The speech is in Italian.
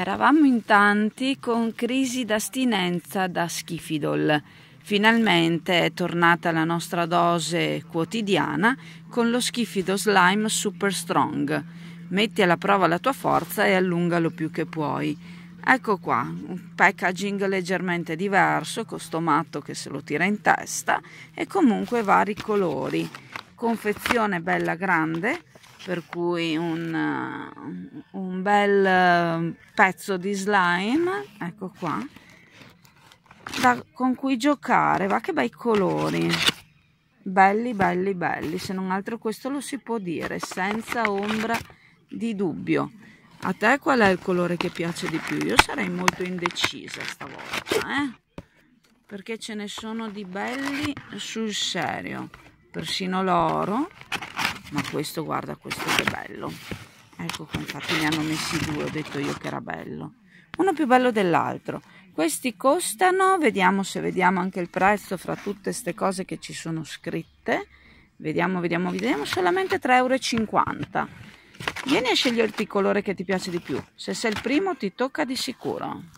Eravamo in tanti con crisi d'astinenza da schifidol. Finalmente è tornata la nostra dose quotidiana con lo schifido slime super strong. Metti alla prova la tua forza e allungalo più che puoi. Ecco qua, un packaging leggermente diverso, costomato che se lo tira in testa e comunque vari colori. Confezione bella grande per cui un, eh, un bel eh, pezzo di slime, ecco qua, da, con cui giocare, va che bei colori, belli belli belli, se non altro questo lo si può dire senza ombra di dubbio. A te qual è il colore che piace di più? Io sarei molto indecisa stavolta, eh? Perché ce ne sono di belli sul serio, persino l'oro ma questo guarda questo che bello ecco infatti ne hanno messi due ho detto io che era bello uno più bello dell'altro questi costano vediamo se vediamo anche il prezzo fra tutte queste cose che ci sono scritte vediamo vediamo vediamo solamente 3,50 euro vieni a sceglierti il colore che ti piace di più se sei il primo ti tocca di sicuro